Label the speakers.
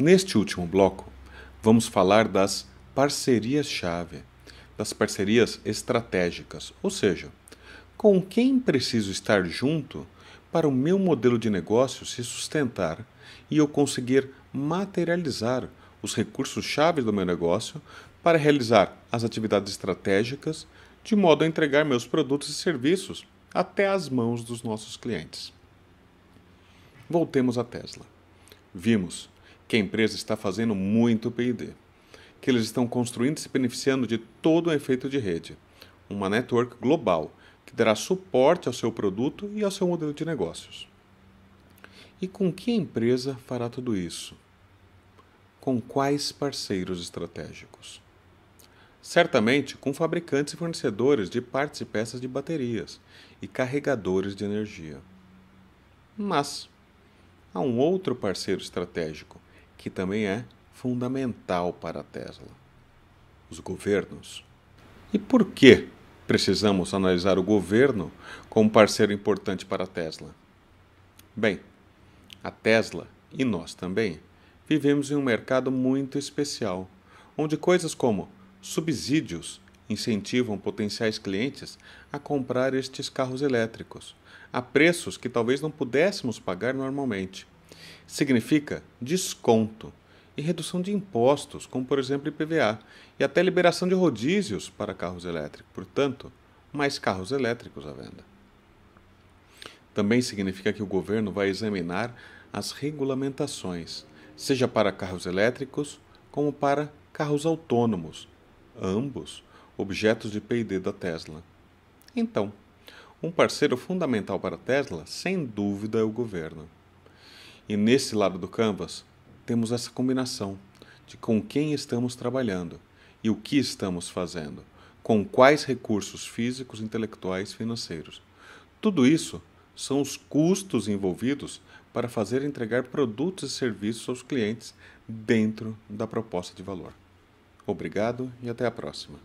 Speaker 1: Neste último bloco, vamos falar das parcerias-chave, das parcerias estratégicas, ou seja, com quem preciso estar junto para o meu modelo de negócio se sustentar e eu conseguir materializar os recursos-chave do meu negócio para realizar as atividades estratégicas de modo a entregar meus produtos e serviços até as mãos dos nossos clientes. Voltemos à Tesla. Vimos que a empresa está fazendo muito PD, que eles estão construindo e se beneficiando de todo o efeito de rede, uma network global que dará suporte ao seu produto e ao seu modelo de negócios. E com que empresa fará tudo isso? Com quais parceiros estratégicos? Certamente com fabricantes e fornecedores de partes e peças de baterias e carregadores de energia. Mas há um outro parceiro estratégico que também é fundamental para Tesla: os governos. E por que precisamos analisar o governo como parceiro importante para Tesla? Bem, a Tesla e nós também vivemos em um mercado muito especial, onde coisas como subsídios incentivam potenciais clientes a comprar estes carros elétricos a preços que talvez não pudéssemos pagar normalmente. Significa desconto e redução de impostos, como por exemplo IPVA, e até liberação de rodízios para carros elétricos, portanto, mais carros elétricos à venda. Também significa que o governo vai examinar as regulamentações, seja para carros elétricos como para carros autônomos, ambos objetos de PD da Tesla. Então, um parceiro fundamental para a Tesla, sem dúvida, é o governo. E nesse lado do canvas, temos essa combinação de com quem estamos trabalhando e o que estamos fazendo, com quais recursos físicos, intelectuais, financeiros. Tudo isso são os custos envolvidos para fazer entregar produtos e serviços aos clientes dentro da proposta de valor. Obrigado e até a próxima.